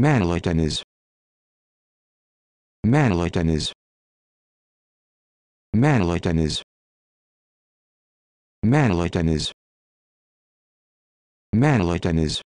Manalitaniz Manalitaniz Manalitaniz Manalitaniz Manalitaniz